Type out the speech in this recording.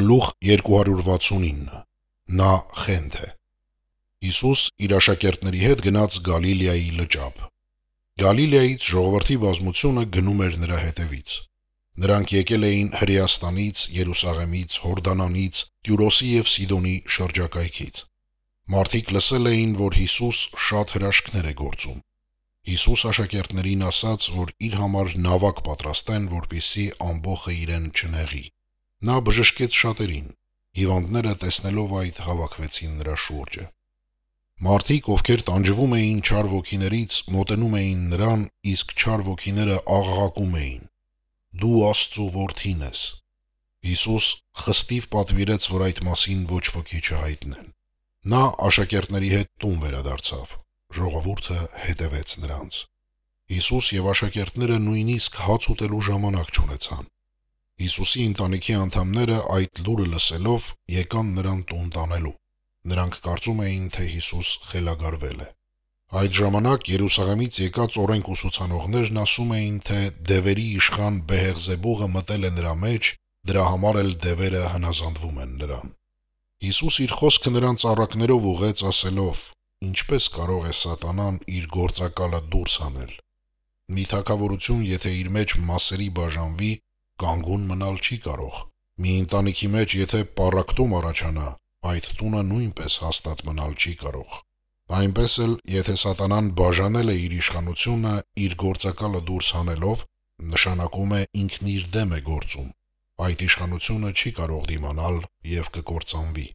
գլուխ 269 նա խենթ է Հիսուս իր աշակերտների հետ գնաց Գալիլեայի լճապ Գալիլեայից ժողովրդի բազմությունը գնում էր նրա հետևից նրանք եկել էին Հրեաստանից Երուսաղեմից Հորդանանից Տյուրոսի եւ Սիդոնի շրջակայքից մարդիկ լսել էին որ Հիսուս շատ հրաշքներ է գործում Հիսուս աշակերտներին ասաց, որ իր համար նավակ պատրաստեն, որպիսի ամբողը իրեն չնեղի։ Նա բժշկեց շատերին։ Հիվանդները տեսնելով այդ հավաքվեցին նրա շուրջը։ Մարդիկ, ովքեր տանջվում էին չար ոգիներից, մոտենում էին նրան, իսկ չար ոգիները աղաղակում էին. Դու Աստծո որդին ես։ Հիսուս խստիվ պատվիրեց, որ այդ մասին ոչ ոքի չհայտնեն։ Նա աշակերտների հետ տուն վերադարձավ։ Ժողովուրդը հետևեց նրանց։ Հիսուս եւ աշակերտները նույնիսկ հաց ուտելու ժամանակ չունեցան։ Հիսուսի ընտանիքի անդամները այդ լուրը լսելով եկան նրան տուն տանելու։ Նրանք կարծում էին, թե Հիսուս խելագարվել է։ Այդ ժամանակ Երուսաղեմից եկած օրենք ուսուցանողներն ասում էին, թե դևերի իշխան Բեհեղզեբուղը մտել է նրա մեջ, դրա համար էլ դևերը հնազանդվում են նրան։ Հիսուս իր խոսքը նրանց առակներով ուղեց ասելով. «Ինչպես կարող է սատանան իր գործակալը դուրս հանել»։ Մի թակավորություն, եթե իր մեջ մասերի բաժանվի, կանգուն մնալ չի կարող։ Մի ընտանիքի մեջ եթե պարակտում առաջանա, այդ տունը նույնպես հաստատ մնալ չի կարող։ Այնպես էլ, եթե սատանան բաժանել է իր իշխանությունը իր գործակալը դուրս հանելով, նշանակում է ինքն իր դեմ է գործում։ Այդ իշխանությունը չի կարող դիմանալ եւ կկործանվի։